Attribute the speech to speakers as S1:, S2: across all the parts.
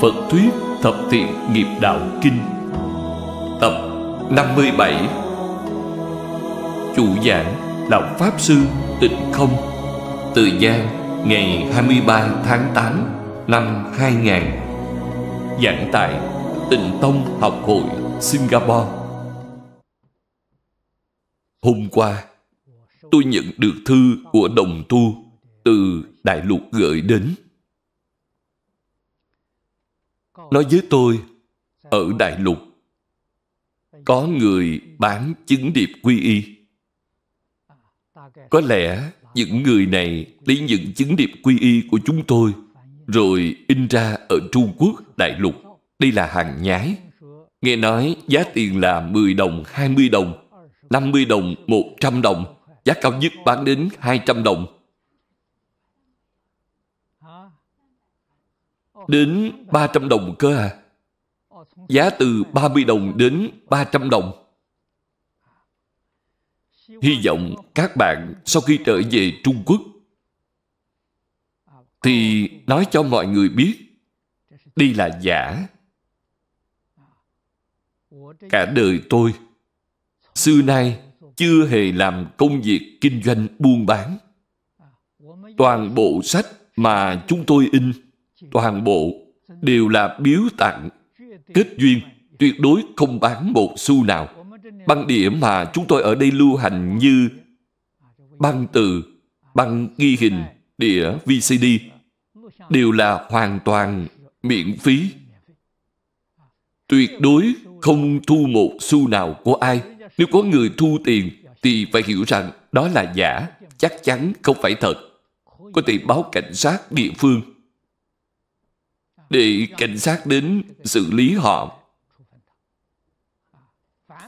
S1: Phật Thuyết Thập Thiện Nghiệp Đạo Kinh Tập 57 Chủ giảng Đạo Pháp Sư Tịnh Không Từ Giang ngày 23 tháng 8 năm 2000 Giảng tại Tịnh Tông Học Hội Singapore Hôm qua tôi nhận được thư của đồng tu từ Đại Lục gửi đến nói với tôi ở đại lục có người bán chứng điệp quy y có lẽ những người này lấy những chứng điệp quy y của chúng tôi rồi in ra ở Trung Quốc đại lục. Đây là hàng nhái. Nghe nói giá tiền là 10 đồng, 20 đồng, 50 đồng, 100 đồng. Giá cao nhất bán đến 200 đồng. đến 300 đồng cơ à? Giá từ 30 đồng đến 300 đồng. Hy vọng các bạn sau khi trở về Trung Quốc thì nói cho mọi người biết đi là giả. Cả đời tôi xưa nay chưa hề làm công việc kinh doanh buôn bán. Toàn bộ sách mà chúng tôi in toàn bộ đều là biếu tặng. Kết duyên tuyệt đối không bán một xu nào. Băng đĩa mà chúng tôi ở đây lưu hành như băng từ, băng ghi hình, đĩa VCD đều là hoàn toàn miễn phí. Tuyệt đối không thu một xu nào của ai. Nếu có người thu tiền thì phải hiểu rằng đó là giả, chắc chắn không phải thật. Có thể báo cảnh sát địa phương để cảnh sát đến xử lý họ.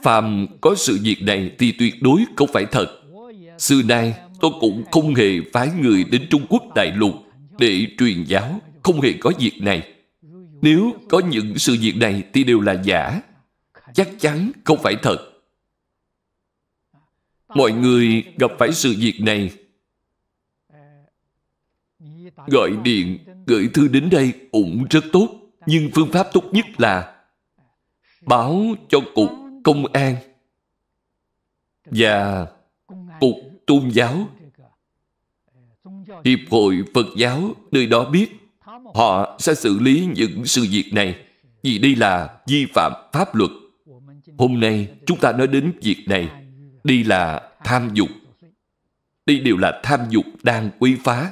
S1: Phàm có sự việc này thì tuyệt đối không phải thật. Xưa nay, tôi cũng không hề phái người đến Trung Quốc đại lục để truyền giáo, không hề có việc này. Nếu có những sự việc này thì đều là giả, chắc chắn không phải thật. Mọi người gặp phải sự việc này gọi điện gửi thư đến đây cũng rất tốt, nhưng phương pháp tốt nhất là báo cho cục công an và cục tôn giáo hiệp hội phật giáo nơi đó biết họ sẽ xử lý những sự việc này vì đây là vi phạm pháp luật hôm nay chúng ta nói đến việc này đi là tham dục đi đều là tham dục đang quấy phá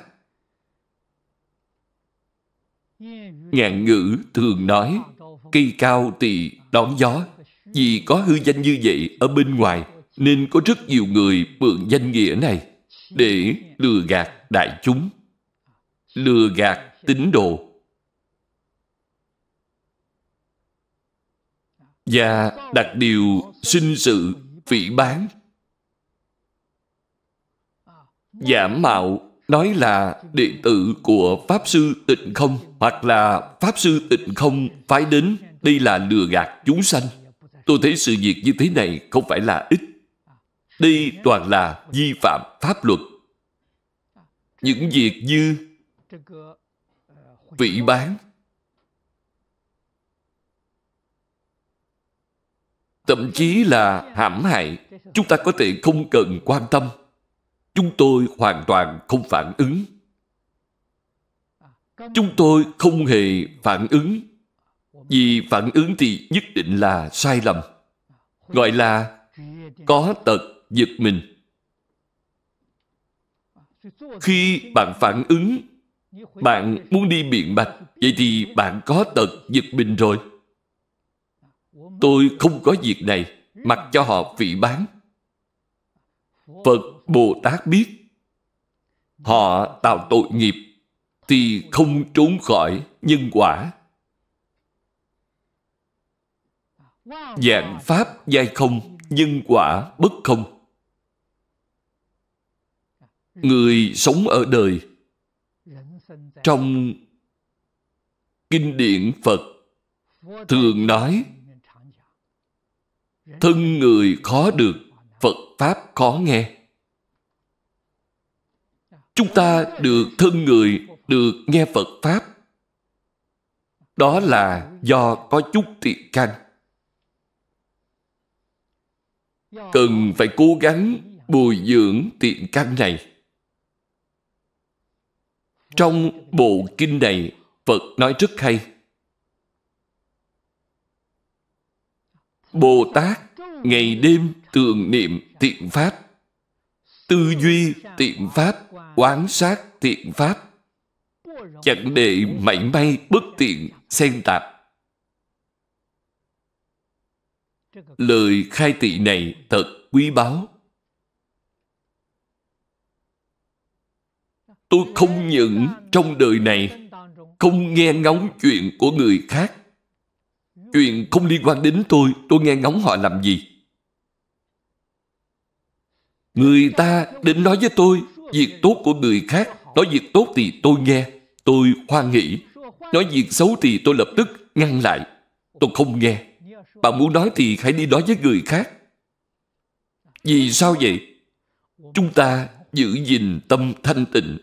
S1: Ngạn ngữ thường nói, cây cao thì đón gió. Vì có hư danh như vậy ở bên ngoài, nên có rất nhiều người mượn danh nghĩa này để lừa gạt đại chúng, lừa gạt tín đồ. Và đặt điều sinh sự, phỉ bán, giảm mạo nói là đệ tử của Pháp Sư Tịnh Không hoặc là Pháp Sư Tịnh Không phái đến đây là lừa gạt chúng sanh. Tôi thấy sự việc như thế này không phải là ít. Đây toàn là vi phạm pháp luật. Những việc như vị bán, thậm chí là hãm hại chúng ta có thể không cần quan tâm Chúng tôi hoàn toàn không phản ứng. Chúng tôi không hề phản ứng. Vì phản ứng thì nhất định là sai lầm. Gọi là có tật giật mình. Khi bạn phản ứng, bạn muốn đi biện bạch, vậy thì bạn có tật giật mình rồi. Tôi không có việc này, mặc cho họ vị bán. Phật Bồ Tát biết họ tạo tội nghiệp thì không trốn khỏi nhân quả. Dạng Pháp giai không, nhân quả bất không. Người sống ở đời trong kinh điển Phật thường nói thân người khó được Phật Pháp khó nghe chúng ta được thân người được nghe phật pháp đó là do có chút thiện căn cần phải cố gắng bồi dưỡng tiện căn này trong bộ kinh này phật nói rất hay bồ tát ngày đêm tường niệm thiện pháp tư duy tiện pháp oán sát tiện pháp chẳng để mảy may bất tiện xen tạp lời khai tị này thật quý báu tôi không những trong đời này không nghe ngóng chuyện của người khác chuyện không liên quan đến tôi tôi nghe ngóng họ làm gì Người ta đến nói với tôi Việc tốt của người khác Nói việc tốt thì tôi nghe Tôi hoan nghĩ Nói việc xấu thì tôi lập tức ngăn lại Tôi không nghe Bạn muốn nói thì hãy đi nói với người khác Vì sao vậy? Chúng ta giữ gìn tâm thanh tịnh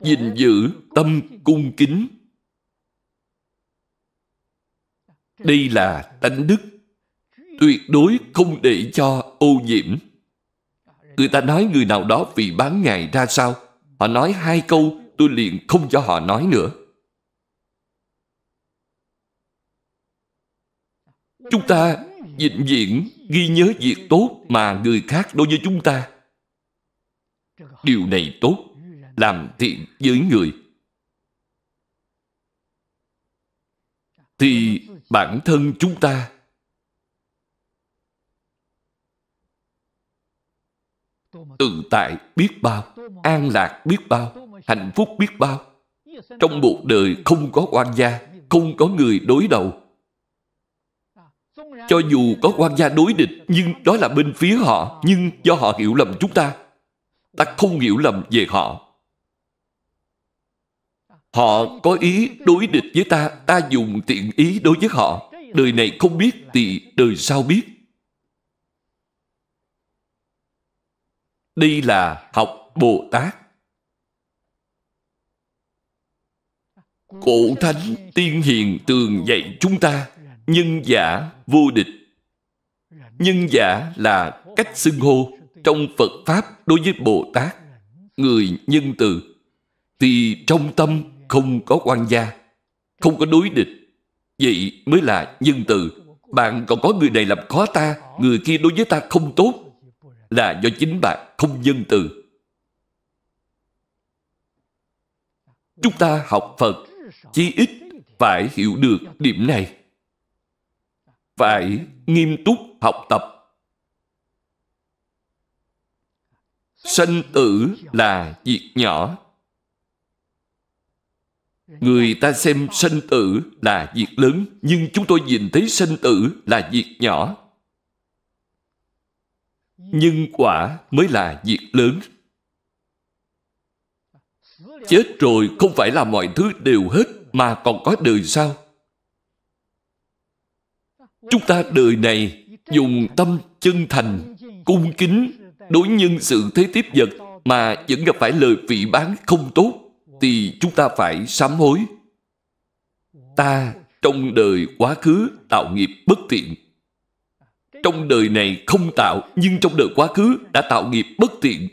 S1: gìn giữ tâm cung kính đây là tánh đức tuyệt đối không để cho ô nhiễm người ta nói người nào đó vì bán ngày ra sao. Họ nói hai câu, tôi liền không cho họ nói nữa. Chúng ta vĩnh viễn ghi nhớ việc tốt mà người khác đối với chúng ta. Điều này tốt, làm thiện với người. Thì bản thân chúng ta tự tại biết bao, an lạc biết bao, hạnh phúc biết bao. Trong một đời không có quan gia, không có người đối đầu. Cho dù có quan gia đối địch, nhưng đó là bên phía họ, nhưng do họ hiểu lầm chúng ta. Ta không hiểu lầm về họ. Họ có ý đối địch với ta, ta dùng tiện ý đối với họ. Đời này không biết thì đời sau biết. Đây là học Bồ Tát. Cổ Thánh Tiên Hiền tường dạy chúng ta nhân giả vô địch. Nhân giả là cách xưng hô trong Phật Pháp đối với Bồ Tát, người nhân từ, thì trong tâm không có quan gia, không có đối địch. Vậy mới là nhân từ. Bạn còn có người này làm khó ta, người kia đối với ta không tốt, là do chính bạn không dân từ. Chúng ta học Phật, chí ít phải hiểu được điểm này. Phải nghiêm túc học tập. Sanh tử là việc nhỏ. Người ta xem sanh tử là việc lớn, nhưng chúng tôi nhìn thấy sanh tử là việc nhỏ nhân quả mới là việc lớn chết rồi không phải là mọi thứ đều hết mà còn có đời sau chúng ta đời này dùng tâm chân thành cung kính đối nhân sự thế tiếp vật mà vẫn gặp phải lời vị bán không tốt thì chúng ta phải sám hối ta trong đời quá khứ tạo nghiệp bất thiện trong đời này không tạo nhưng trong đời quá khứ đã tạo nghiệp bất tiện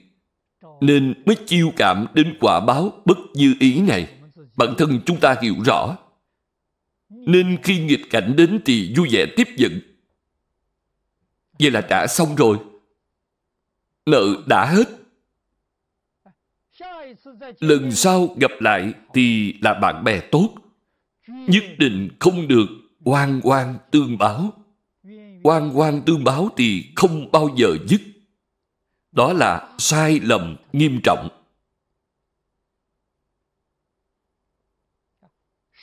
S1: nên mới chiêu cảm đến quả báo bất như ý này bản thân chúng ta hiểu rõ nên khi nghịch cảnh đến thì vui vẻ tiếp nhận vậy là đã xong rồi nợ đã hết lần sau gặp lại thì là bạn bè tốt nhất định không được oan oan tương báo quan quan tương báo thì không bao giờ dứt. Đó là sai lầm nghiêm trọng.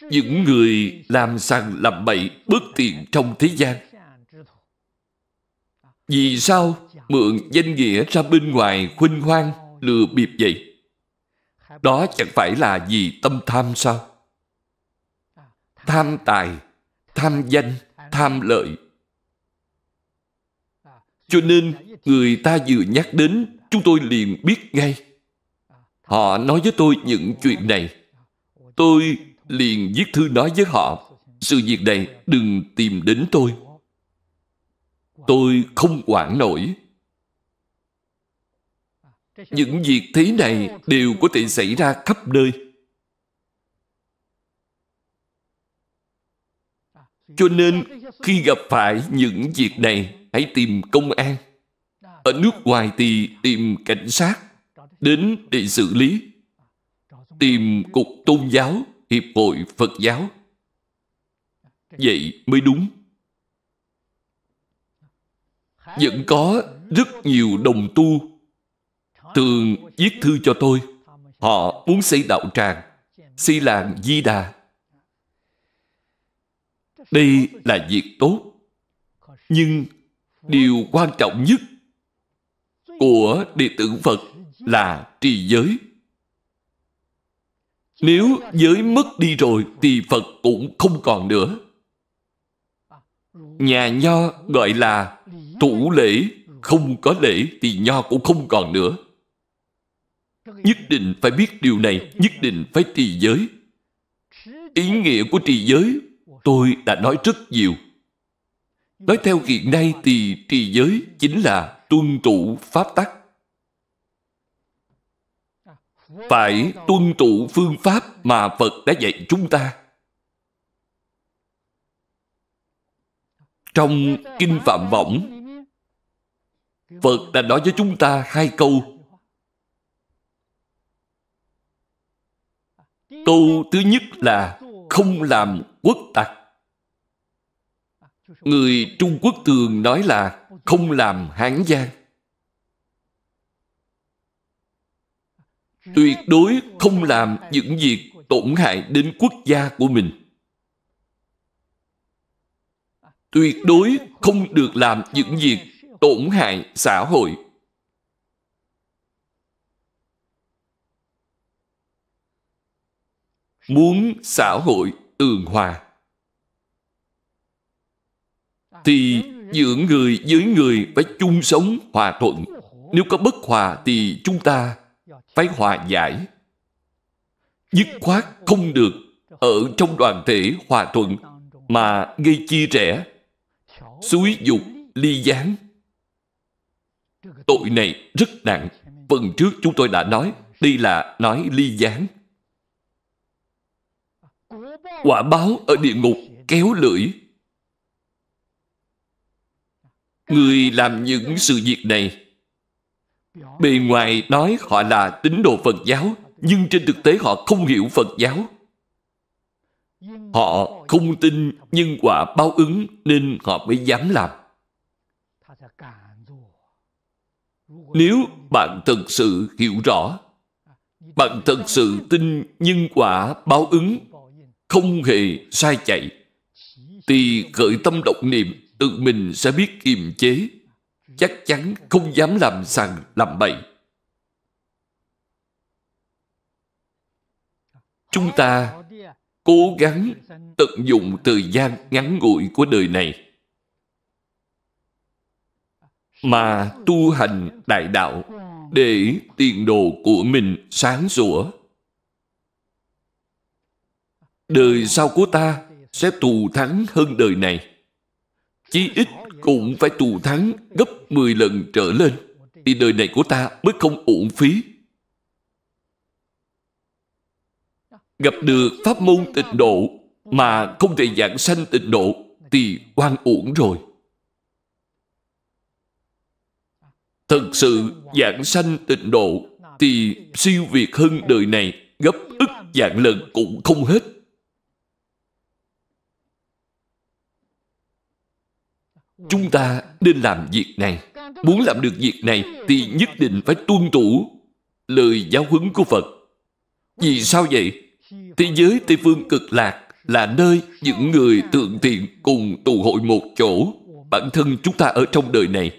S1: Những người làm sàng làm bậy bất tiện trong thế gian. Vì sao mượn danh nghĩa ra bên ngoài khuynh hoang lừa bịp vậy? Đó chẳng phải là vì tâm tham sao? Tham tài, tham danh, tham lợi cho nên người ta vừa nhắc đến chúng tôi liền biết ngay. Họ nói với tôi những chuyện này. Tôi liền viết thư nói với họ sự việc này đừng tìm đến tôi. Tôi không quản nổi. Những việc thế này đều có thể xảy ra khắp nơi. Cho nên khi gặp phải những việc này hãy tìm công an ở nước ngoài thì tìm cảnh sát đến để xử lý tìm cục tôn giáo hiệp hội phật giáo vậy mới đúng vẫn có rất nhiều đồng tu thường viết thư cho tôi họ muốn xây đạo tràng xây làng di đà đây là việc tốt nhưng điều quan trọng nhất của đệ tử Phật là trì giới. Nếu giới mất đi rồi thì Phật cũng không còn nữa. Nhà nho gọi là thủ lễ, không có lễ thì nho cũng không còn nữa. Nhất định phải biết điều này, nhất định phải trì giới. Ý nghĩa của trì giới tôi đã nói rất nhiều Nói theo hiện nay thì trì giới chính là tuân thủ pháp tắc. Phải tuân thủ phương pháp mà Phật đã dạy chúng ta. Trong Kinh Phạm Võng, Phật đã nói với chúng ta hai câu. Câu thứ nhất là không làm quốc tặc người trung quốc thường nói là không làm hán gian tuyệt đối không làm những việc tổn hại đến quốc gia của mình tuyệt đối không được làm những việc tổn hại xã hội muốn xã hội tường hòa thì giữa người với người phải chung sống hòa thuận. Nếu có bất hòa thì chúng ta phải hòa giải. Dứt khoát không được ở trong đoàn thể hòa thuận mà gây chia rẽ, suối dục, ly gián. Tội này rất nặng. Phần trước chúng tôi đã nói, đây là nói ly gián. Quả báo ở địa ngục kéo lưỡi Người làm những sự việc này Bề ngoài nói họ là tín đồ Phật giáo Nhưng trên thực tế họ không hiểu Phật giáo Họ không tin nhân quả báo ứng Nên họ mới dám làm Nếu bạn thật sự hiểu rõ Bạn thật sự tin nhân quả báo ứng Không hề sai chạy Thì khởi tâm động niệm tự mình sẽ biết kiềm chế, chắc chắn không dám làm sằng làm bậy. Chúng ta cố gắng tận dụng thời gian ngắn ngủi của đời này mà tu hành đại đạo để tiền đồ của mình sáng sủa. Đời sau của ta sẽ thù thắng hơn đời này chí ít cũng phải thù thắng gấp 10 lần trở lên thì đời này của ta mới không uổng phí. Gặp được pháp môn tịnh độ mà không thể giảng sanh tịnh độ thì oan uổng rồi. Thật sự giảng sanh tịnh độ thì siêu việt hơn đời này gấp ức dạng lần cũng không hết. chúng ta nên làm việc này muốn làm được việc này thì nhất định phải tuân thủ lời giáo huấn của phật vì sao vậy thế giới tây phương cực lạc là nơi những người thượng thiện cùng tụ hội một chỗ bản thân chúng ta ở trong đời này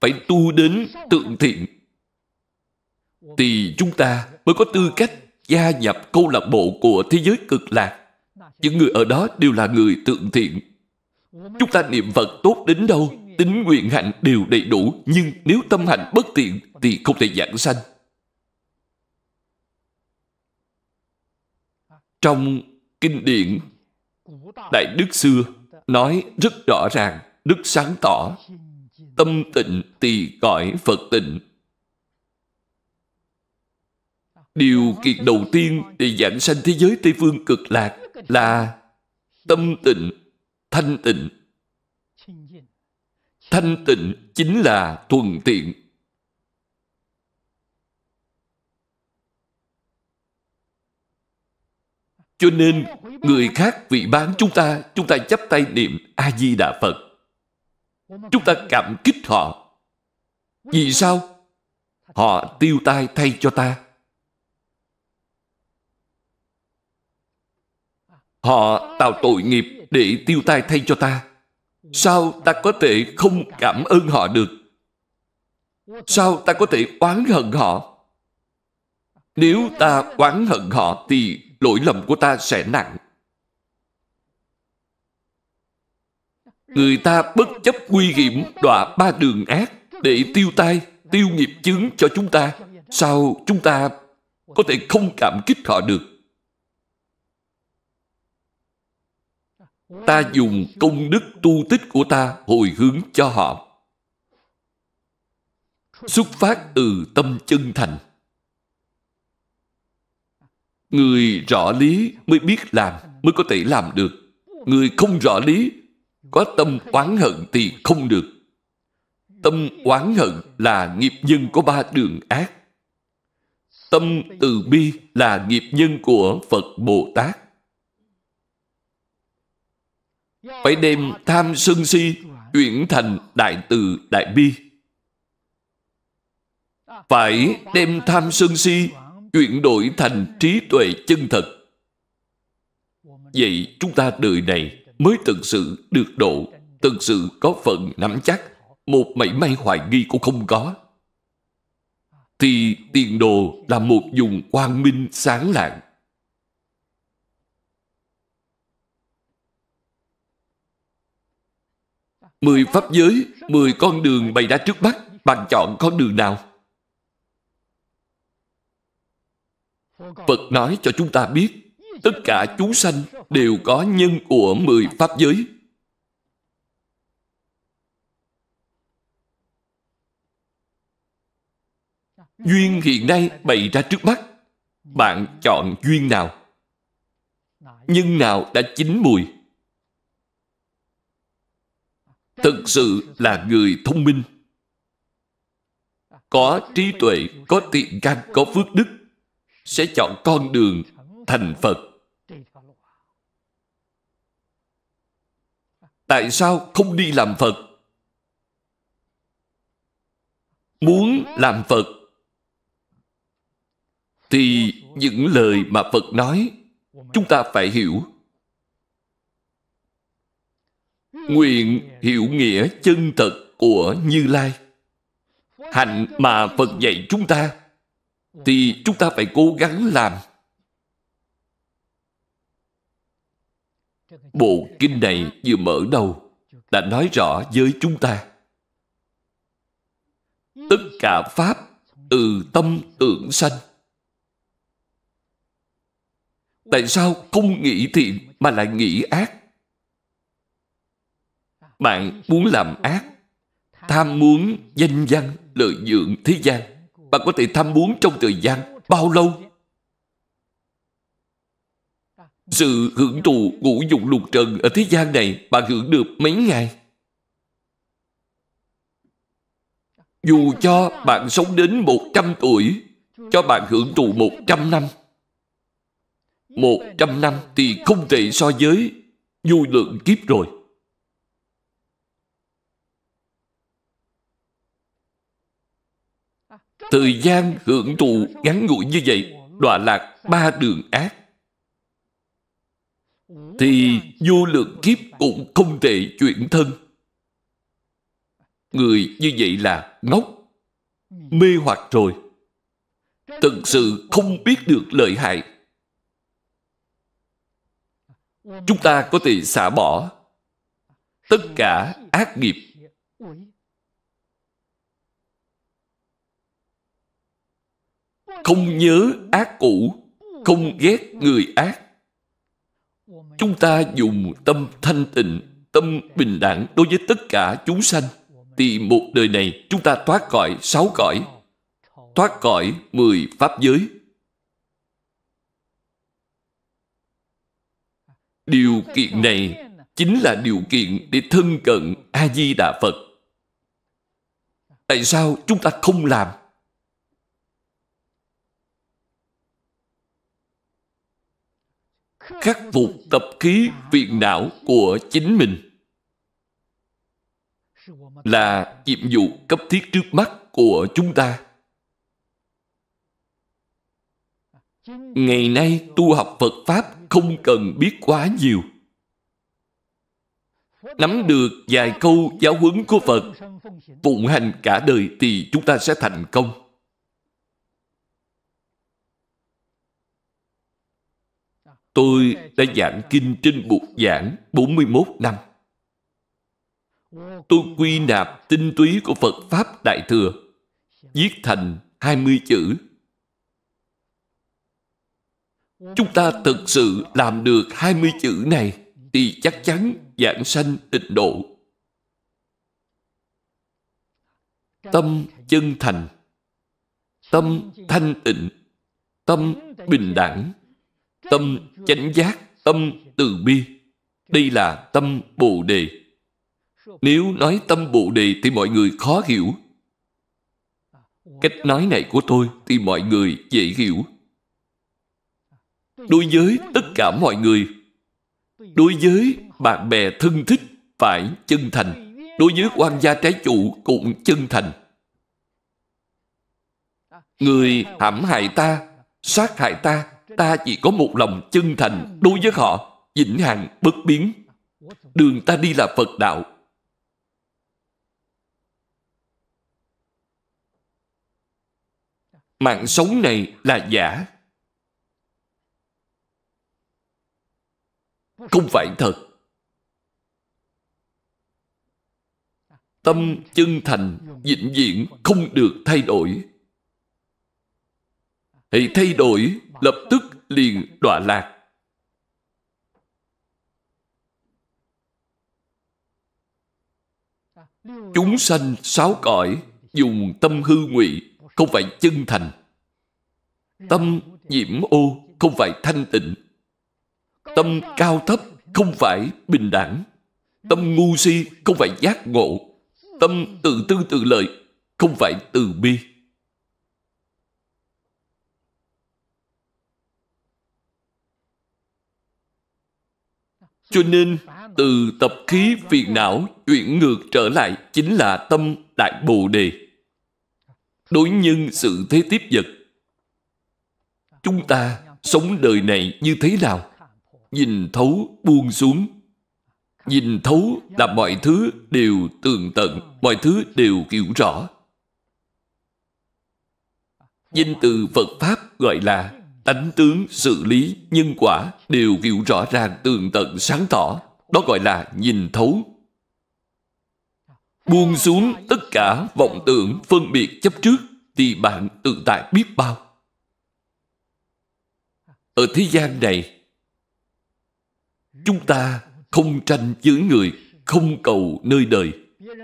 S1: phải tu đến thượng thiện thì chúng ta mới có tư cách gia nhập câu lạc bộ của thế giới cực lạc những người ở đó đều là người thượng thiện Chúng ta niệm Phật tốt đến đâu, tính nguyện hạnh đều đầy đủ, nhưng nếu tâm hạnh bất tiện thì không thể giảng sanh. Trong kinh điển Đại Đức xưa nói rất rõ ràng, rất sáng tỏ. Tâm tịnh thì gọi Phật tịnh. Điều kiện đầu tiên để giảng sanh thế giới Tây Phương cực lạc là tâm tịnh thanh tịnh thanh tịnh chính là thuần tiện cho nên người khác vị bán chúng ta chúng ta chấp tay niệm a di đà phật chúng ta cảm kích họ vì sao họ tiêu tai thay cho ta Họ tạo tội nghiệp để tiêu tai thay cho ta. Sao ta có thể không cảm ơn họ được? Sao ta có thể oán hận họ? Nếu ta oán hận họ thì lỗi lầm của ta sẽ nặng. Người ta bất chấp nguy hiểm đọa ba đường ác để tiêu tai, tiêu nghiệp chứng cho chúng ta. Sao chúng ta có thể không cảm kích họ được? ta dùng công đức tu tích của ta hồi hướng cho họ xuất phát từ tâm chân thành người rõ lý mới biết làm mới có thể làm được người không rõ lý có tâm oán hận thì không được tâm oán hận là nghiệp nhân của ba đường ác tâm từ bi là nghiệp nhân của phật bồ tát phải đem tham sân si chuyển thành đại từ đại bi phải đem tham sân si chuyển đổi thành trí tuệ chân thật vậy chúng ta đời này mới thực sự được độ thực sự có phần nắm chắc một mảy may hoài nghi cũng không có thì tiền đồ là một dùng quang minh sáng lạng Mười pháp giới, mười con đường bày ra trước mắt, bạn chọn con đường nào? Phật nói cho chúng ta biết, tất cả chúng sanh đều có nhân của mười pháp giới. Duyên hiện nay bày ra trước mắt, bạn chọn duyên nào? Nhân nào đã chín mùi? thực sự là người thông minh có trí tuệ có tiện căn có phước đức sẽ chọn con đường thành phật tại sao không đi làm phật muốn làm phật thì những lời mà phật nói chúng ta phải hiểu nguyện hiểu nghĩa chân thật của Như Lai. Hạnh mà Phật dạy chúng ta, thì chúng ta phải cố gắng làm. Bộ kinh này vừa mở đầu đã nói rõ với chúng ta. Tất cả Pháp từ tâm tưởng sanh. Tại sao không nghĩ thiện mà lại nghĩ ác? Bạn muốn làm ác, tham muốn danh văn, lợi dưỡng thế gian. Bạn có thể tham muốn trong thời gian bao lâu? Sự hưởng thụ ngũ dụng lục trần ở thế gian này bạn hưởng được mấy ngày? Dù cho bạn sống đến 100 tuổi, cho bạn hưởng thụ 100 năm. 100 năm thì không thể so với vui lượng kiếp rồi. Thời gian hưởng thụ ngắn ngủi như vậy, đọa lạc ba đường ác, thì vô lượng kiếp cũng không thể chuyển thân. Người như vậy là ngốc, mê hoặc rồi. Thật sự không biết được lợi hại. Chúng ta có thể xả bỏ tất cả ác nghiệp không nhớ ác cũ, không ghét người ác. Chúng ta dùng tâm thanh tịnh, tâm bình đẳng đối với tất cả chúng sanh, thì một đời này chúng ta thoát khỏi sáu cõi, thoát khỏi mười pháp giới. Điều kiện này chính là điều kiện để thân cận A-di-đà Phật. Tại sao chúng ta không làm? khắc phục tập khí phiền não của chính mình là nhiệm vụ cấp thiết trước mắt của chúng ta. Ngày nay tu học Phật Pháp không cần biết quá nhiều. Nắm được vài câu giáo huấn của Phật, phụng hành cả đời thì chúng ta sẽ thành công. Tôi đã giảng kinh trên buộc giảng 41 năm. Tôi quy nạp tinh túy của Phật Pháp Đại Thừa, viết thành 20 chữ. Chúng ta thực sự làm được 20 chữ này thì chắc chắn giảng sanh tịnh độ. Tâm chân thành, tâm thanh tịnh, tâm bình đẳng, tâm chánh giác, tâm từ bi. Đây là tâm Bồ Đề. Nếu nói tâm Bồ Đề thì mọi người khó hiểu. Cách nói này của tôi thì mọi người dễ hiểu. Đối với tất cả mọi người, đối với bạn bè thân thích phải chân thành, đối với quan gia trái chủ cũng chân thành. Người hãm hại ta, sát hại ta ta chỉ có một lòng chân thành đối với họ, vĩnh hằng bất biến. Đường ta đi là Phật đạo. Mạng sống này là giả. Không phải thật. Tâm chân thành, vĩnh viễn không được thay đổi. Hãy thay đổi lập tức liền đọa lạc. Chúng sanh sáu cõi dùng tâm hư ngụy, không phải chân thành. Tâm nhiễm ô, không phải thanh tịnh. Tâm cao thấp, không phải bình đẳng. Tâm ngu si, không phải giác ngộ. Tâm tự tư tự lợi, không phải từ bi. Cho nên, từ tập khí phiền não chuyển ngược trở lại chính là tâm đại bồ đề. Đối nhân sự thế tiếp vật. Chúng ta sống đời này như thế nào? Nhìn thấu buông xuống. Nhìn thấu là mọi thứ đều tường tận, mọi thứ đều hiểu rõ. Danh từ Phật Pháp gọi là tánh tướng xử lý nhân quả đều hiểu rõ ràng tường tận sáng tỏ đó gọi là nhìn thấu buông xuống tất cả vọng tưởng phân biệt chấp trước thì bạn tự tại biết bao ở thế gian này chúng ta không tranh với người không cầu nơi đời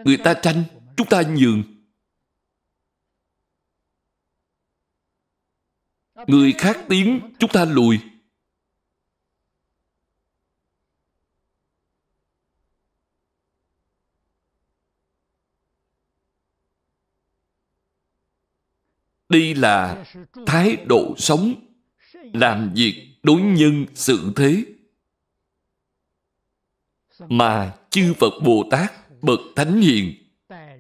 S1: người ta tranh chúng ta nhường Người khác tiến, chúng ta lùi. Đây là thái độ sống, làm việc đối nhân sự thế mà chư Phật Bồ Tát bậc thánh hiền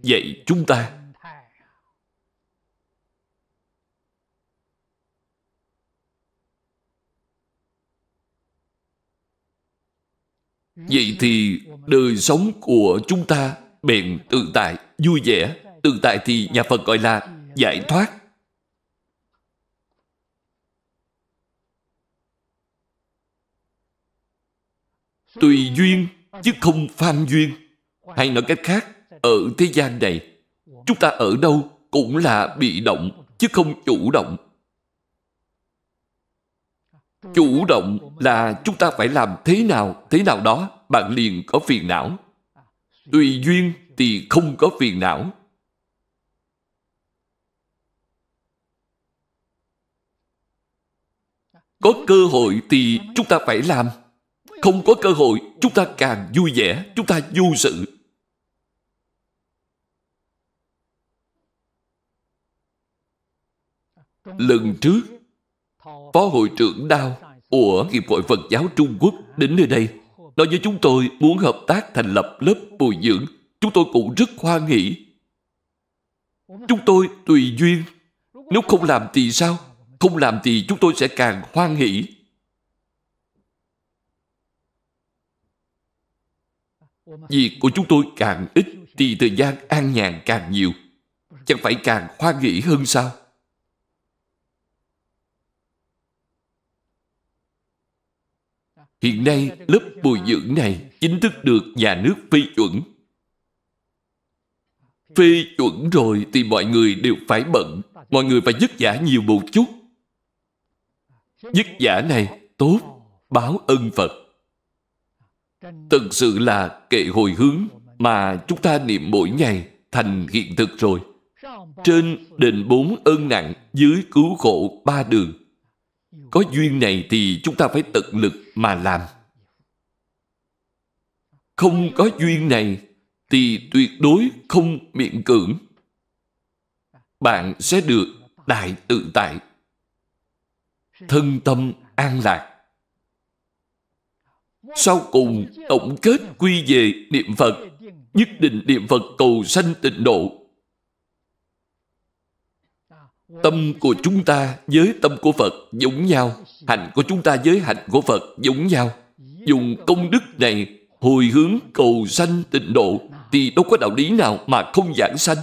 S1: dạy chúng ta Vậy thì đời sống của chúng ta bền tự tại, vui vẻ. Tự tại thì nhà Phật gọi là giải thoát. Tùy duyên chứ không phan duyên. Hay nói cách khác, ở thế gian này, chúng ta ở đâu cũng là bị động chứ không chủ động chủ động là chúng ta phải làm thế nào thế nào đó bạn liền có phiền não tùy duyên thì không có phiền não có cơ hội thì chúng ta phải làm không có cơ hội chúng ta càng vui vẻ chúng ta vô sự lần trước Phó Hội trưởng Đao của Hiệp hội Phật giáo Trung Quốc đến nơi đây nói với chúng tôi muốn hợp tác thành lập lớp bồi dưỡng. Chúng tôi cũng rất hoan hỷ. Chúng tôi tùy duyên. Nếu không làm thì sao? Không làm thì chúng tôi sẽ càng hoan hỷ. Việc của chúng tôi càng ít thì thời gian an nhàn càng nhiều. Chẳng phải càng hoan hỷ hơn sao? Hiện nay, lớp bồi dưỡng này chính thức được nhà nước phê chuẩn. Phê chuẩn rồi thì mọi người đều phải bận. Mọi người phải dứt giả nhiều một chút. dứt giả này tốt, báo ân Phật. Thật sự là kệ hồi hướng mà chúng ta niệm mỗi ngày thành hiện thực rồi. Trên đền bốn ân nặng, dưới cứu khổ ba đường. Có duyên này thì chúng ta phải tận lực mà làm. Không có duyên này thì tuyệt đối không miễn cưỡng. Bạn sẽ được đại tự tại. Thân tâm an lạc. Sau cùng tổng kết quy về niệm Phật, nhất định niệm Phật cầu sanh tịnh độ Tâm của chúng ta với tâm của Phật giống nhau. Hành của chúng ta với hành của Phật giống nhau. Dùng công đức này hồi hướng cầu sanh tịnh độ thì đâu có đạo lý nào mà không giảng sanh.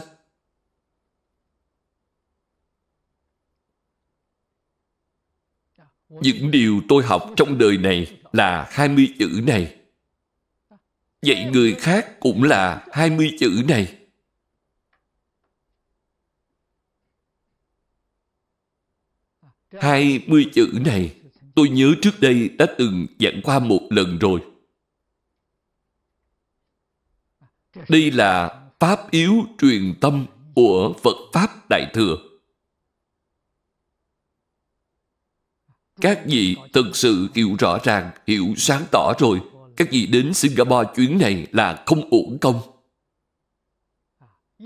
S1: Những điều tôi học trong đời này là 20 chữ này. Vậy người khác cũng là 20 chữ này. hai mươi chữ này tôi nhớ trước đây đã từng giảng qua một lần rồi. Đây là pháp yếu truyền tâm của Phật Pháp Đại Thừa. Các vị thực sự hiểu rõ ràng, hiểu sáng tỏ rồi. Các vị đến Singapore chuyến này là không uổng công.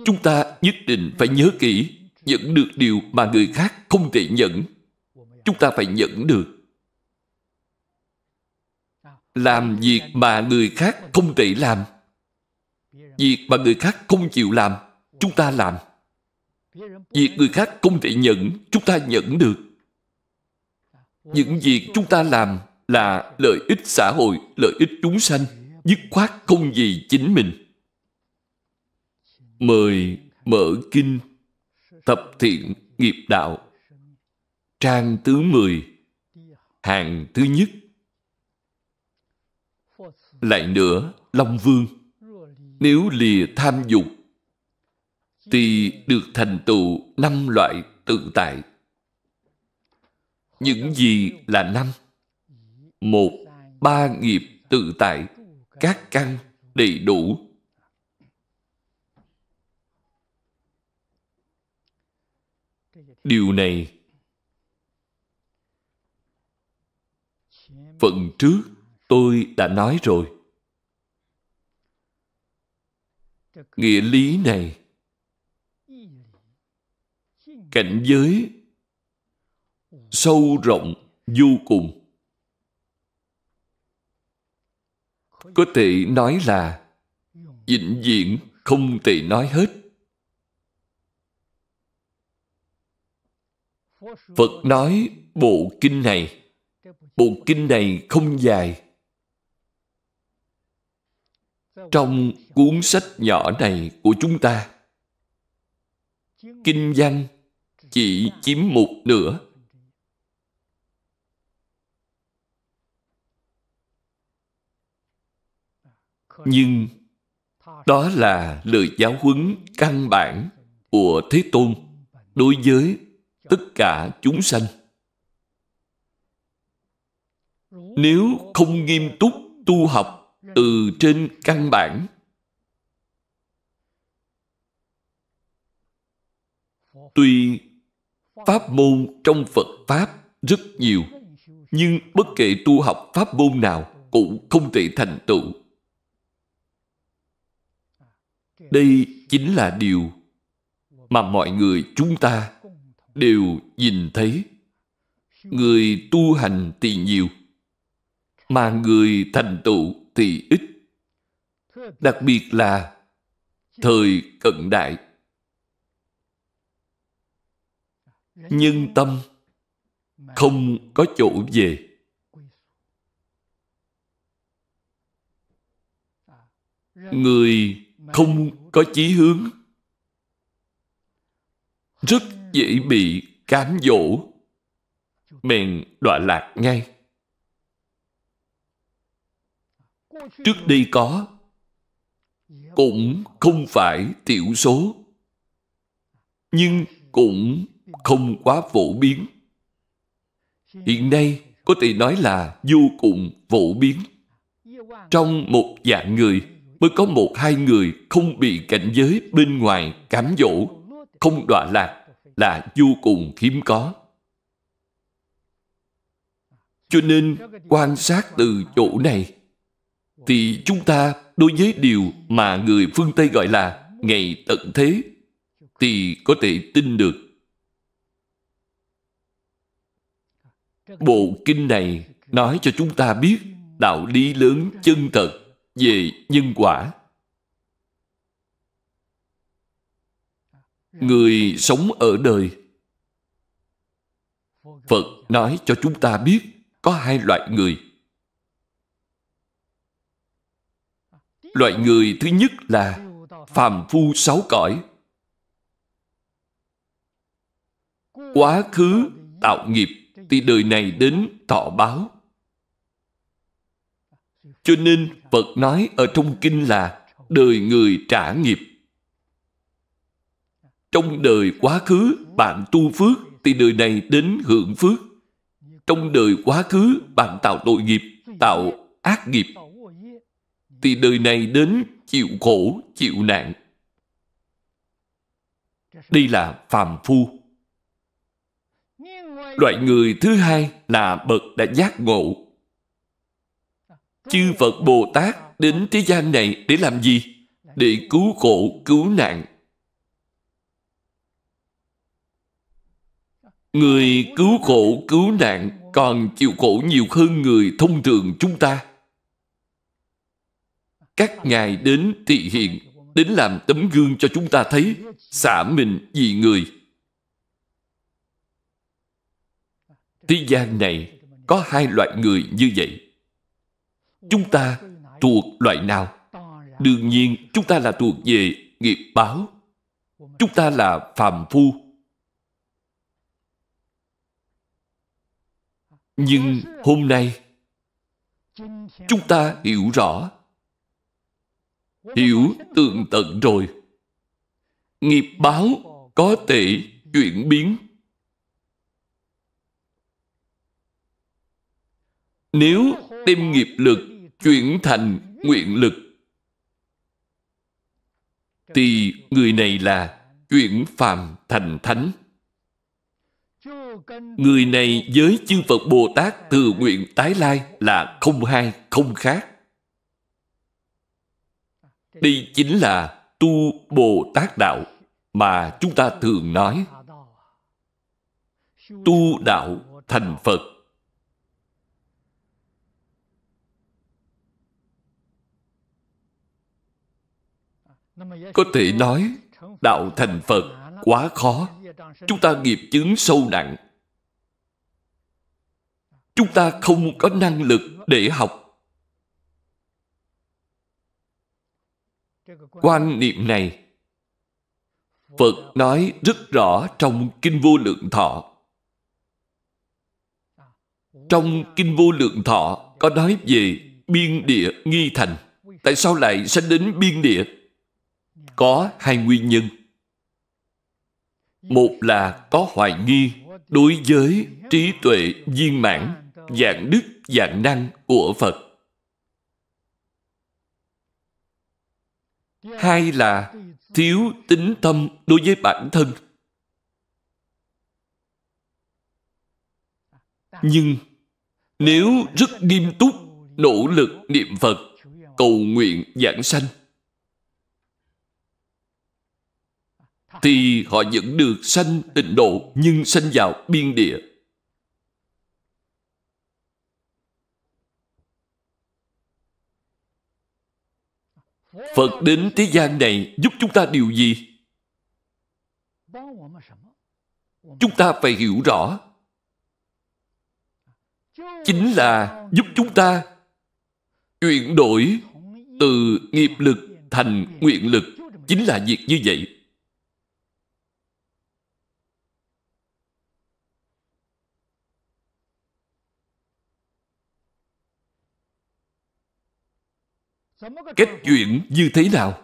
S1: Chúng ta nhất định phải nhớ kỹ, nhận được điều mà người khác không thể nhận chúng ta phải nhận được làm việc mà người khác không thể làm việc mà người khác không chịu làm chúng ta làm việc người khác không thể nhận chúng ta nhận được những việc chúng ta làm là lợi ích xã hội lợi ích chúng sanh dứt khoát không vì chính mình mời mở kinh thập thiện nghiệp đạo trang thứ 10, hàng thứ nhất. Lại nữa, Long Vương, nếu lìa tham dục, thì được thành tựu năm loại tự tại. Những gì là năm? Một, ba nghiệp tự tại, các căn đầy đủ. Điều này phần trước tôi đã nói rồi nghĩa lý này cảnh giới sâu rộng vô cùng có thể nói là vĩnh viễn không thể nói hết phật nói bộ kinh này Bộ kinh này không dài. Trong cuốn sách nhỏ này của chúng ta, kinh văn chỉ chiếm một nửa. Nhưng đó là lời giáo huấn căn bản của Thế Tôn đối với tất cả chúng sanh nếu không nghiêm túc tu học từ trên căn bản tuy pháp môn trong phật pháp rất nhiều nhưng bất kể tu học pháp môn nào cũng không thể thành tựu đây chính là điều mà mọi người chúng ta đều nhìn thấy người tu hành thì nhiều mà người thành tựu thì ít. Đặc biệt là thời cận đại. Nhân tâm không có chỗ về. Người không có chí hướng rất dễ bị cám dỗ bèn đọa lạc ngay trước đây có cũng không phải tiểu số nhưng cũng không quá phổ biến hiện nay có thể nói là vô cùng phổ biến trong một dạng người mới có một hai người không bị cảnh giới bên ngoài cám dỗ không đọa lạc là vô cùng hiếm có cho nên quan sát từ chỗ này thì chúng ta đối với điều mà người phương Tây gọi là ngày tận thế thì có thể tin được. Bộ kinh này nói cho chúng ta biết đạo lý lớn chân thật về nhân quả. Người sống ở đời Phật nói cho chúng ta biết có hai loại người Loại người thứ nhất là phàm phu sáu cõi. Quá khứ tạo nghiệp thì đời này đến thọ báo. Cho nên Phật nói ở trong kinh là đời người trả nghiệp. Trong đời quá khứ bạn tu phước thì đời này đến hưởng phước. Trong đời quá khứ bạn tạo tội nghiệp, tạo ác nghiệp thì đời này đến chịu khổ, chịu nạn. Đây là phàm phu. Loại người thứ hai là bậc đã giác ngộ. Chư Phật Bồ Tát đến thế gian này để làm gì? Để cứu khổ, cứu nạn. Người cứu khổ, cứu nạn còn chịu khổ nhiều hơn người thông thường chúng ta các ngài đến thị hiện đến làm tấm gương cho chúng ta thấy xả mình vì người thế gian này có hai loại người như vậy chúng ta thuộc loại nào đương nhiên chúng ta là thuộc về nghiệp báo chúng ta là phàm phu nhưng hôm nay chúng ta hiểu rõ hiểu tường tận rồi nghiệp báo có thể chuyển biến nếu đem nghiệp lực chuyển thành nguyện lực thì người này là chuyển phàm thành thánh người này với chư phật bồ tát từ nguyện tái lai là không hai không khác đây chính là tu Bồ Tát Đạo mà chúng ta thường nói. Tu Đạo thành Phật. Có thể nói, đạo thành Phật quá khó. Chúng ta nghiệp chứng sâu nặng. Chúng ta không có năng lực để học quan niệm này phật nói rất rõ trong kinh vô lượng thọ trong kinh vô lượng thọ có nói về biên địa nghi thành tại sao lại sanh đến biên địa có hai nguyên nhân một là có hoài nghi đối với trí tuệ viên mãn dạng đức dạng năng của phật hai là thiếu tính tâm đối với bản thân nhưng nếu rất nghiêm túc nỗ lực niệm phật cầu nguyện giảng sanh thì họ vẫn được sanh tịnh độ nhưng sanh vào biên địa Phật đến thế gian này giúp chúng ta điều gì? Chúng ta phải hiểu rõ. Chính là giúp chúng ta chuyển đổi từ nghiệp lực thành nguyện lực. Chính là việc như vậy. cách chuyển như thế nào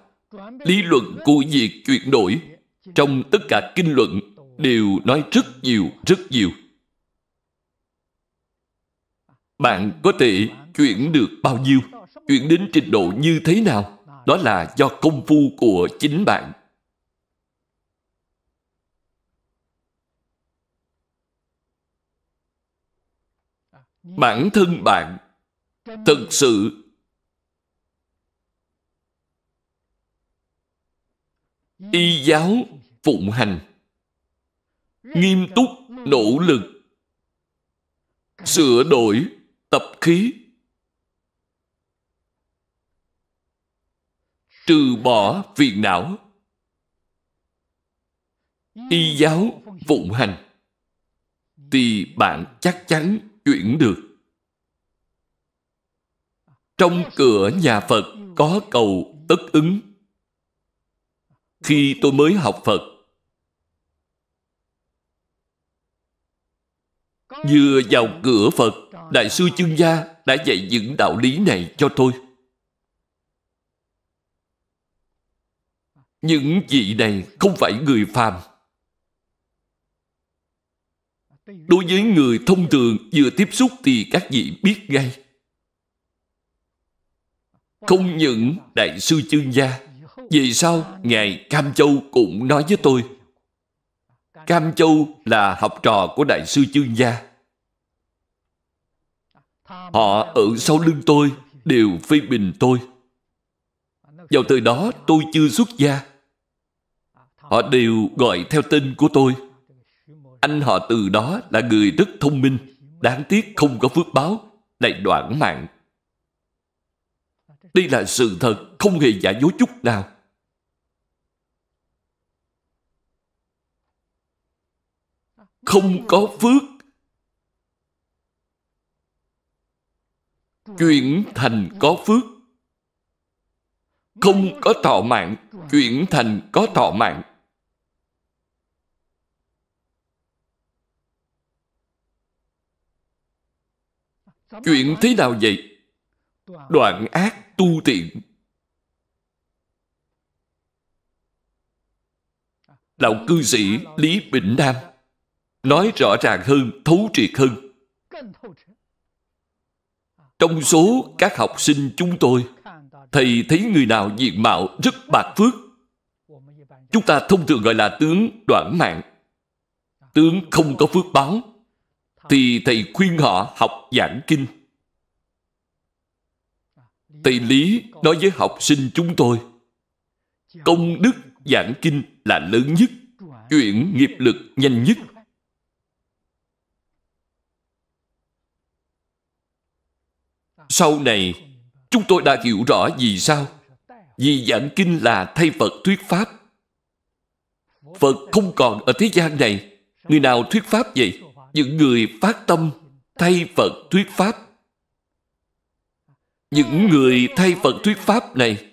S1: lý luận của việc chuyển đổi trong tất cả kinh luận đều nói rất nhiều rất nhiều bạn có thể chuyển được bao nhiêu chuyển đến trình độ như thế nào đó là do công phu của chính bạn bản thân bạn thực sự y giáo phụng hành nghiêm túc nỗ lực sửa đổi tập khí trừ bỏ phiền não y giáo phụng hành thì bạn chắc chắn chuyển được trong cửa nhà phật có cầu tất ứng khi tôi mới học phật vừa vào cửa phật đại sư chương gia đã dạy những đạo lý này cho tôi những vị này không phải người phàm đối với người thông thường vừa tiếp xúc thì các vị biết ngay không những đại sư chương gia vì sao Ngài Cam Châu cũng nói với tôi Cam Châu là học trò của Đại sư Chương Gia Họ ở sau lưng tôi đều phê bình tôi Vào từ đó tôi chưa xuất gia Họ đều gọi theo tên của tôi Anh họ từ đó là người rất thông minh Đáng tiếc không có phước báo Lại đoạn mạng Đây là sự thật Không hề giả dối chút nào không có phước chuyển thành có phước không có thọ mạng chuyển thành có thọ mạng chuyện thế nào vậy đoạn ác tu tiện lão cư sĩ lý bình nam nói rõ ràng hơn, thấu triệt hơn. Trong số các học sinh chúng tôi, thầy thấy người nào diện mạo rất bạc phước. Chúng ta thông thường gọi là tướng đoạn mạng. Tướng không có phước báo, thì thầy khuyên họ học giảng kinh. Thầy Lý nói với học sinh chúng tôi, công đức giảng kinh là lớn nhất, chuyển nghiệp lực nhanh nhất Sau này, chúng tôi đã hiểu rõ vì sao. Vì giảng kinh là thay Phật thuyết Pháp. Phật không còn ở thế gian này. Người nào thuyết Pháp vậy? Những người phát tâm thay Phật thuyết Pháp. Những người thay Phật thuyết Pháp này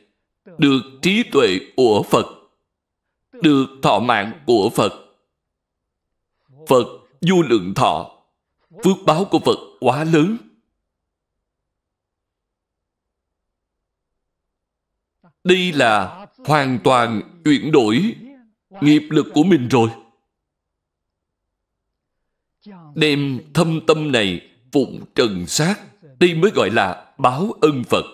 S1: được trí tuệ của Phật, được thọ mạng của Phật. Phật vô lượng thọ, phước báo của Phật quá lớn. Đây là hoàn toàn chuyển đổi nghiệp lực của mình rồi. Đem thâm tâm này phụng trần sát, đây mới gọi là báo ân Phật.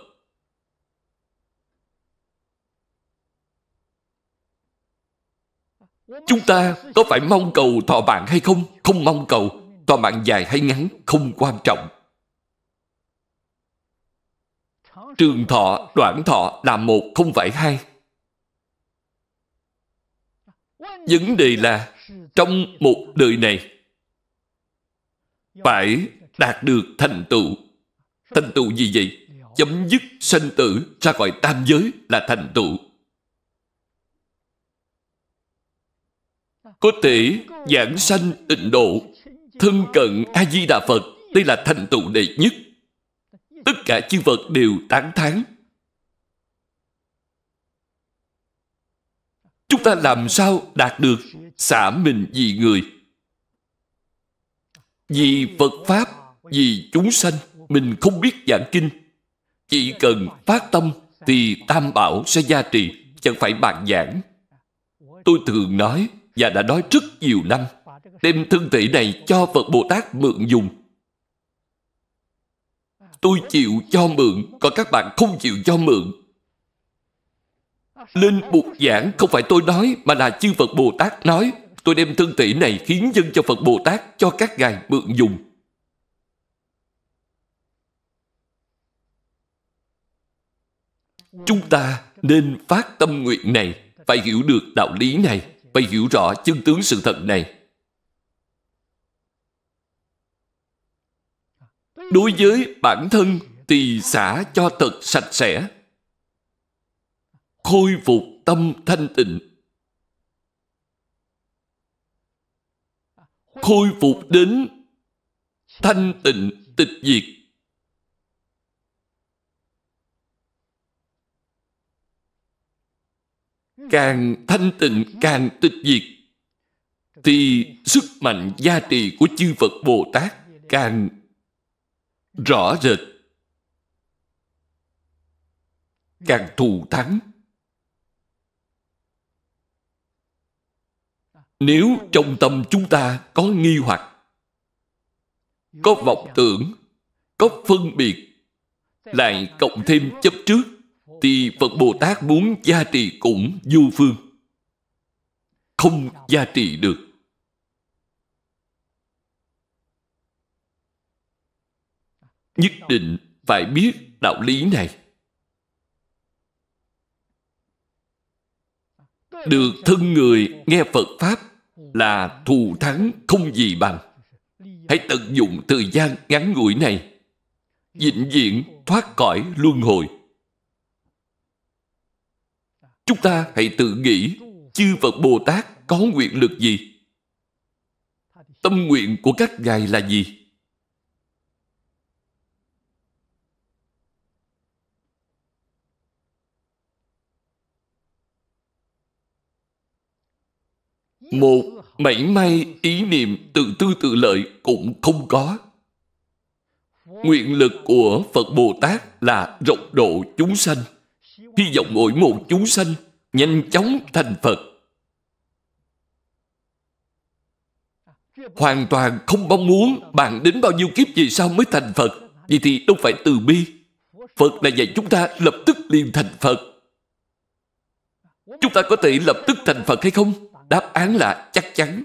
S1: Chúng ta có phải mong cầu thọ mạng hay không? Không mong cầu. Thọ mạng dài hay ngắn không quan trọng. trường thọ, đoạn thọ là một không phải hai. Vấn đề là trong một đời này phải đạt được thành tựu. Thành tựu gì vậy? Chấm dứt sanh tử ra khỏi tam giới là thành tựu. Có thể giảng sanh tịnh độ, thân cận A-di-đà Phật, đây là thành tựu đệ nhất tất cả chư Phật đều tán thán. Chúng ta làm sao đạt được xả mình vì người? Vì Phật Pháp, vì chúng sanh, mình không biết giảng kinh. Chỉ cần phát tâm thì tam bảo sẽ gia trì, chẳng phải bàn giảng. Tôi thường nói và đã nói rất nhiều năm, đem thân thể này cho Phật Bồ Tát mượn dùng tôi chịu cho mượn còn các bạn không chịu cho mượn linh buộc giảng không phải tôi nói mà là chư phật bồ tát nói tôi đem thân thể này khiến dân cho phật bồ tát cho các ngài mượn dùng chúng ta nên phát tâm nguyện này phải hiểu được đạo lý này phải hiểu rõ chân tướng sự thật này đối với bản thân thì xả cho thật sạch sẽ khôi phục tâm thanh tịnh khôi phục đến thanh tịnh tịch diệt càng thanh tịnh càng tịch diệt thì sức mạnh gia trì của chư Phật Bồ Tát càng rõ rệt càng thù thắng nếu trong tâm chúng ta có nghi hoặc có vọng tưởng có phân biệt lại cộng thêm chấp trước thì phật bồ tát muốn gia trì cũng vô phương không gia trì được nhất định phải biết đạo lý này được thân người nghe phật pháp là thù thắng không gì bằng hãy tận dụng thời gian ngắn ngủi này vĩnh viễn thoát khỏi luân hồi chúng ta hãy tự nghĩ chư phật bồ tát có nguyện lực gì tâm nguyện của các ngài là gì một mảy may ý niệm tự tư tự lợi cũng không có. Nguyện lực của Phật Bồ Tát là rộng độ chúng sanh. Hy vọng mỗi một chúng sanh nhanh chóng thành Phật. Hoàn toàn không mong muốn bạn đến bao nhiêu kiếp gì sau mới thành Phật. Vậy thì đâu phải từ bi. Phật là dạy chúng ta lập tức liền thành Phật. Chúng ta có thể lập tức thành Phật hay không? Đáp án là chắc chắn.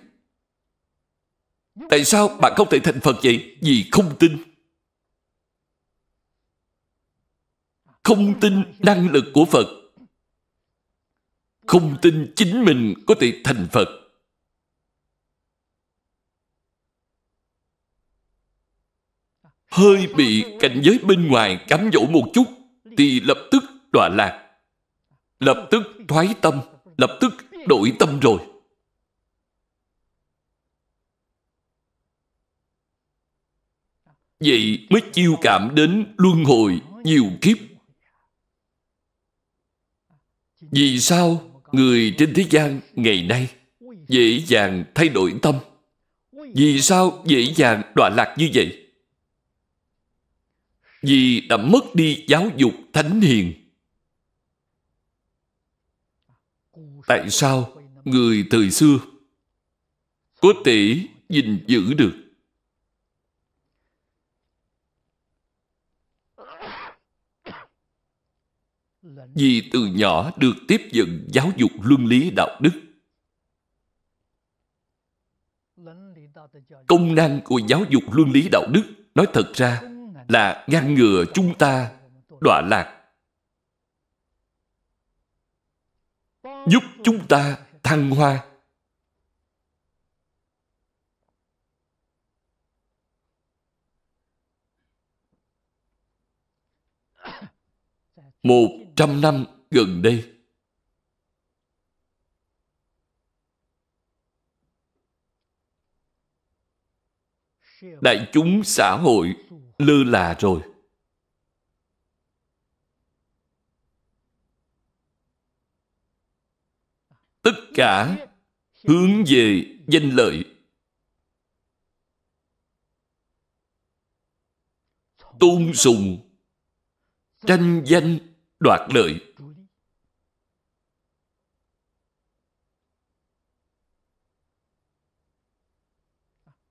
S1: Tại sao bạn không thể thành Phật vậy? Vì không tin. Không tin năng lực của Phật. Không tin chính mình có thể thành Phật. Hơi bị cảnh giới bên ngoài cám dỗ một chút thì lập tức đọa lạc. Lập tức thoái tâm, lập tức đổi tâm rồi. Vậy mới chiêu cảm đến luân hồi nhiều kiếp. Vì sao người trên thế gian ngày nay dễ dàng thay đổi tâm? Vì sao dễ dàng đọa lạc như vậy? Vì đã mất đi giáo dục thánh hiền. Tại sao người thời xưa có thể gìn giữ được vì từ nhỏ được tiếp nhận giáo dục luân lý đạo đức. Công năng của giáo dục luân lý đạo đức nói thật ra là ngăn ngừa chúng ta đọa lạc. Giúp chúng ta thăng hoa. Một trăm năm gần đây. Đại chúng xã hội lơ là rồi. Tất cả hướng về danh lợi. Tôn sùng, tranh danh đoạt lợi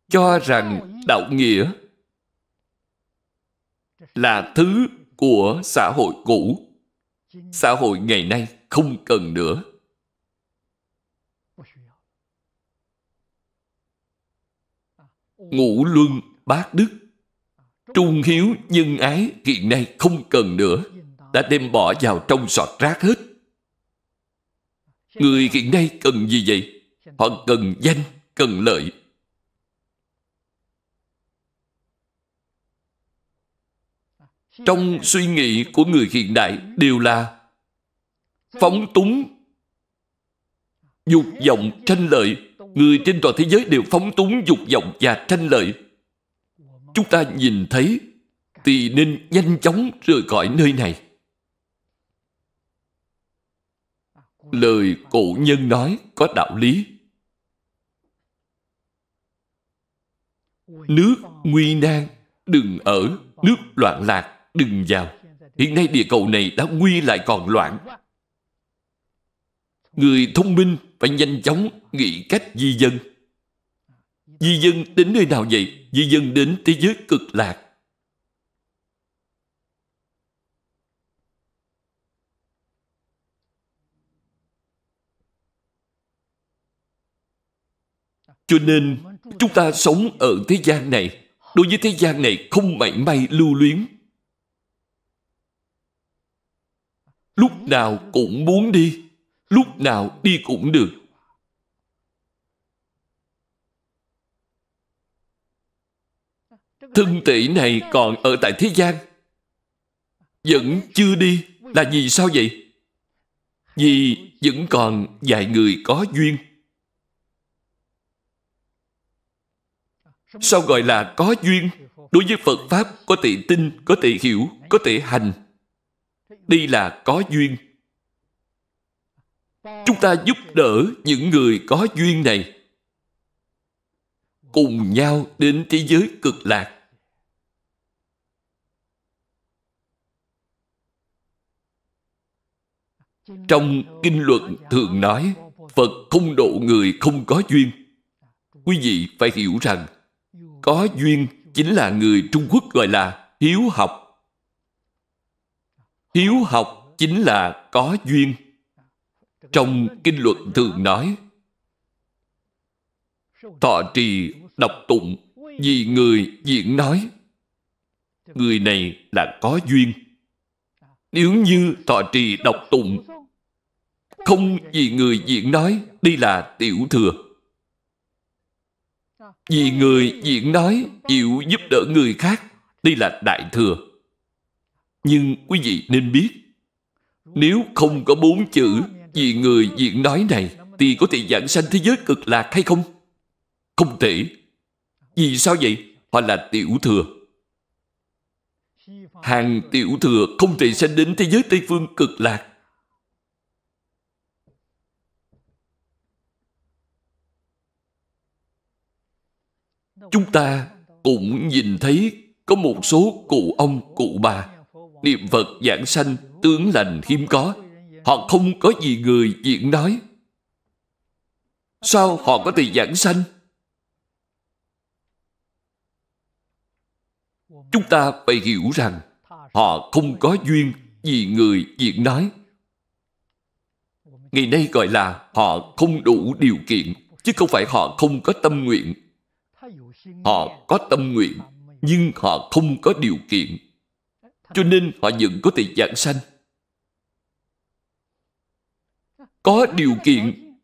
S1: cho rằng đạo nghĩa là thứ của xã hội cũ xã hội ngày nay không cần nữa ngũ luân bát đức trung hiếu nhân ái hiện nay không cần nữa đã đem bỏ vào trong sọt rác hết. Người hiện nay cần gì vậy? Họ cần danh, cần lợi. Trong suy nghĩ của người hiện đại đều là phóng túng, dục vọng tranh lợi. Người trên toàn thế giới đều phóng túng dục vọng và tranh lợi. Chúng ta nhìn thấy thì nên nhanh chóng rời khỏi nơi này. lời cổ nhân nói có đạo lý nước nguy nan đừng ở nước loạn lạc đừng vào hiện nay địa cầu này đã nguy lại còn loạn người thông minh phải nhanh chóng nghĩ cách di dân di dân đến nơi nào vậy di dân đến thế giới cực lạc Cho nên chúng ta sống ở thế gian này Đối với thế gian này không mảy may lưu luyến Lúc nào cũng muốn đi Lúc nào đi cũng được Thân thể này còn ở tại thế gian Vẫn chưa đi Là vì sao vậy? Vì vẫn còn vài người có duyên Sao gọi là có duyên? Đối với Phật Pháp có thể tin, có thể hiểu, có thể hành. Đây là có duyên. Chúng ta giúp đỡ những người có duyên này cùng nhau đến thế giới cực lạc. Trong kinh luận thường nói Phật không độ người không có duyên. Quý vị phải hiểu rằng có duyên chính là người Trung Quốc gọi là hiếu học. Hiếu học chính là có duyên. Trong kinh luật thường nói, thọ trì, đọc tụng, vì người diễn nói. Người này là có duyên. Nếu như thọ trì đọc tụng, không vì người diễn nói, đi là tiểu thừa vì người diễn nói chịu giúp đỡ người khác, đây là đại thừa. Nhưng quý vị nên biết, nếu không có bốn chữ vì người diễn nói này, thì có thể giảng sanh thế giới cực lạc hay không? Không thể. Vì sao vậy? Họ là tiểu thừa. Hàng tiểu thừa không thể sanh đến thế giới Tây Phương cực lạc chúng ta cũng nhìn thấy có một số cụ ông, cụ bà niệm Phật giảng sanh, tướng lành hiếm có. Họ không có gì người diễn nói. Sao họ có thể giảng sanh? Chúng ta phải hiểu rằng họ không có duyên vì người diễn nói. Ngày nay gọi là họ không đủ điều kiện, chứ không phải họ không có tâm nguyện Họ có tâm nguyện, nhưng họ không có điều kiện. Cho nên họ vẫn có thể giảng sanh. Có điều kiện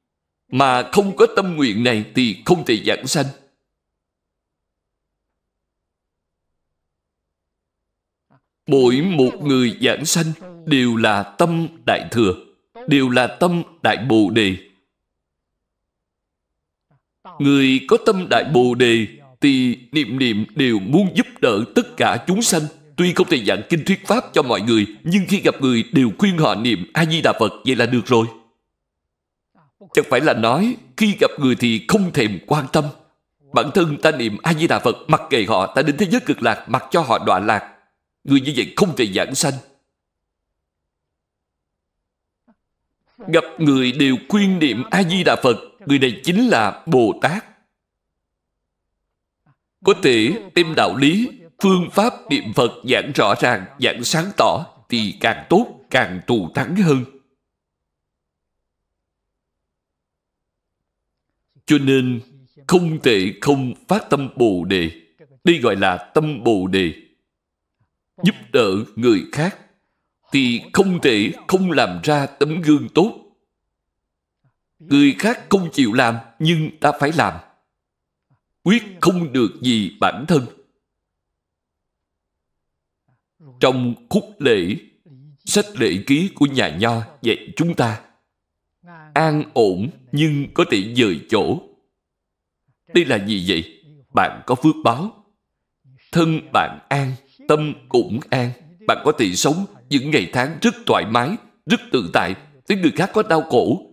S1: mà không có tâm nguyện này thì không thể giảng sanh. Mỗi một người giảng sanh đều là tâm đại thừa, đều là tâm đại bồ đề. Người có tâm đại bồ đề thì niệm niệm đều muốn giúp đỡ tất cả chúng sanh. Tuy không thể giảng kinh thuyết pháp cho mọi người, nhưng khi gặp người đều khuyên họ niệm A-di-đà Phật, vậy là được rồi. Chẳng phải là nói, khi gặp người thì không thèm quan tâm. Bản thân ta niệm A-di-đà Phật, mặc kệ họ, ta đến thế giới cực lạc, mặc cho họ đọa lạc. Người như vậy không thể giảng sanh. Gặp người đều khuyên niệm A-di-đà Phật, người này chính là Bồ Tát có thể đem đạo lý, phương pháp niệm Phật giảng rõ ràng, giảng sáng tỏ thì càng tốt, càng tù thắng hơn. Cho nên không thể không phát tâm Bồ Đề. Đây gọi là tâm Bồ Đề. Giúp đỡ người khác thì không thể không làm ra tấm gương tốt. Người khác không chịu làm nhưng ta phải làm quyết không được gì bản thân trong khúc lễ sách lễ ký của nhà nho dạy chúng ta an ổn nhưng có thể dời chỗ đây là gì vậy bạn có phước báo thân bạn an tâm cũng an bạn có thể sống những ngày tháng rất thoải mái rất tự tại tới người khác có đau khổ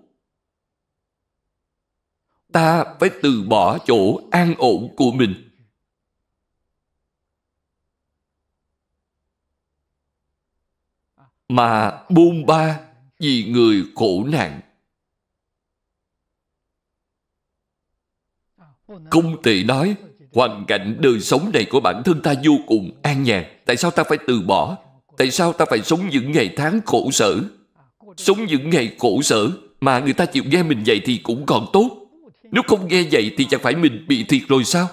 S1: ta phải từ bỏ chỗ an ổn của mình mà buông ba vì người khổ nạn không thể nói hoàn cảnh đời sống này của bản thân ta vô cùng an nhàn tại sao ta phải từ bỏ tại sao ta phải sống những ngày tháng khổ sở sống những ngày khổ sở mà người ta chịu nghe mình vậy thì cũng còn tốt nếu không nghe vậy thì chẳng phải mình bị thiệt rồi sao?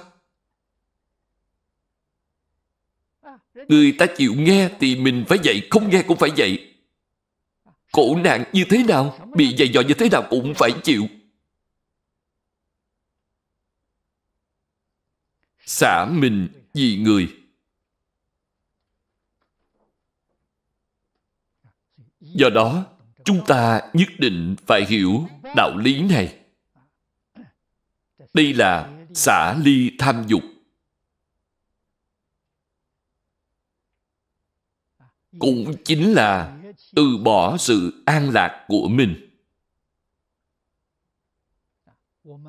S1: Người ta chịu nghe thì mình phải vậy, không nghe cũng phải vậy. Khổ nạn như thế nào, bị dày dò như thế nào cũng phải chịu. Xả mình vì người. Do đó, chúng ta nhất định phải hiểu đạo lý này. Đây là xả ly tham dục. Cũng chính là từ bỏ sự an lạc của mình.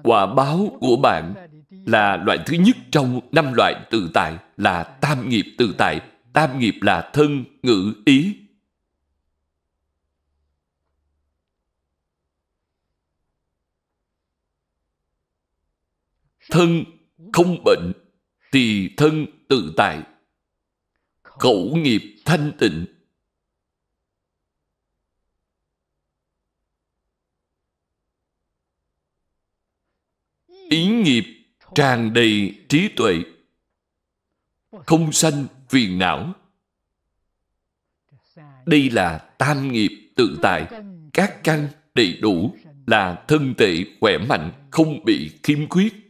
S1: Quả báo của bạn là loại thứ nhất trong năm loại tự tại là tam nghiệp tự tại. Tam nghiệp là thân, ngữ, ý, thân không bệnh thì thân tự tại khẩu nghiệp thanh tịnh ý nghiệp tràn đầy trí tuệ không sanh phiền não đây là tam nghiệp tự tại các căn đầy đủ là thân thể khỏe mạnh không bị khiếm khuyết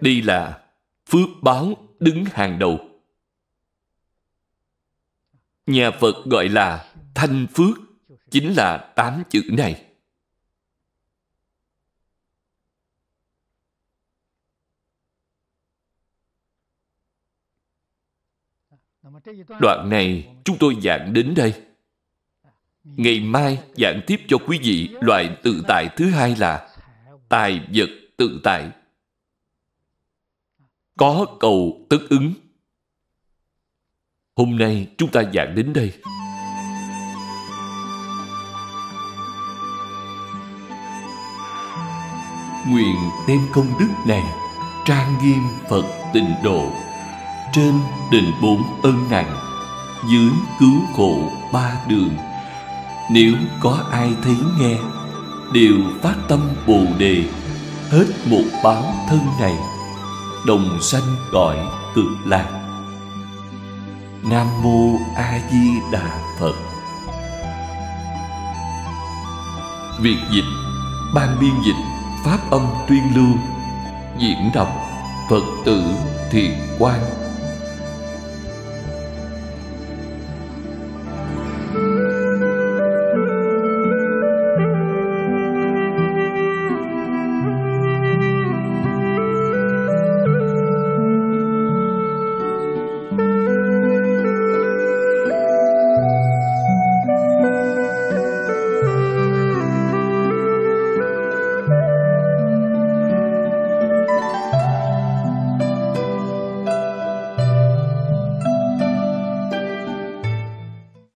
S1: Đây là phước báo đứng hàng đầu. Nhà Phật gọi là thanh phước, chính là tám chữ này. Đoạn này chúng tôi giảng đến đây. Ngày mai giảng tiếp cho quý vị loại tự tại thứ hai là tài vật tự tại có cầu tất ứng. Hôm nay chúng ta giảng đến đây. Nguyện đem công đức này trang nghiêm Phật tịnh độ trên đền bốn ân nặng dưới cứu khổ ba đường nếu có ai thấy nghe đều phát tâm bồ đề hết một báo thân này đồng sanh cõi cực lạc nam mô a di đà phật việt dịch ban biên dịch pháp âm tuyên lưu diễn đọc phật tử thiện quang